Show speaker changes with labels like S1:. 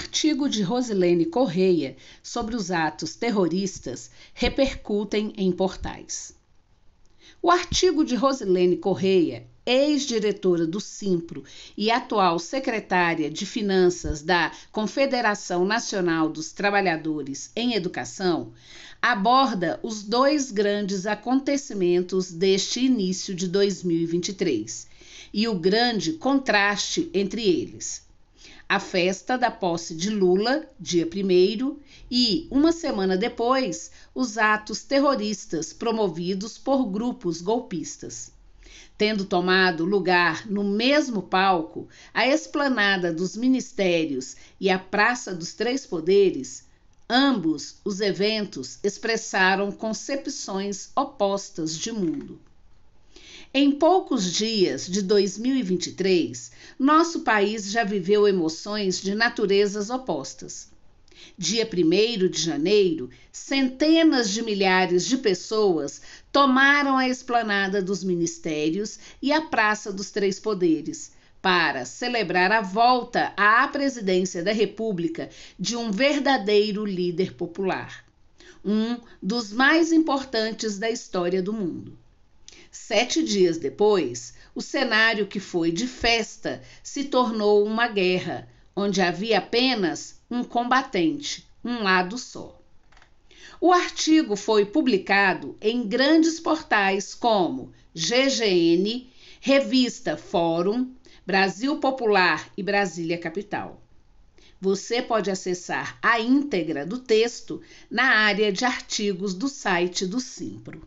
S1: Artigo de Rosilene Correia sobre os atos terroristas repercutem em portais. O artigo de Rosilene Correia, ex-diretora do Simpro e atual secretária de Finanças da Confederação Nacional dos Trabalhadores em Educação, aborda os dois grandes acontecimentos deste início de 2023 e o grande contraste entre eles a festa da posse de Lula, dia 1, e, uma semana depois, os atos terroristas promovidos por grupos golpistas. Tendo tomado lugar no mesmo palco a esplanada dos ministérios e a Praça dos Três Poderes, ambos os eventos expressaram concepções opostas de mundo. Em poucos dias de 2023, nosso país já viveu emoções de naturezas opostas. Dia 1 de janeiro, centenas de milhares de pessoas tomaram a esplanada dos ministérios e a Praça dos Três Poderes para celebrar a volta à presidência da República de um verdadeiro líder popular, um dos mais importantes da história do mundo. Sete dias depois, o cenário que foi de festa se tornou uma guerra, onde havia apenas um combatente, um lado só. O artigo foi publicado em grandes portais como GGN, Revista Fórum, Brasil Popular e Brasília Capital. Você pode acessar a íntegra do texto na área de artigos do site do Simpro.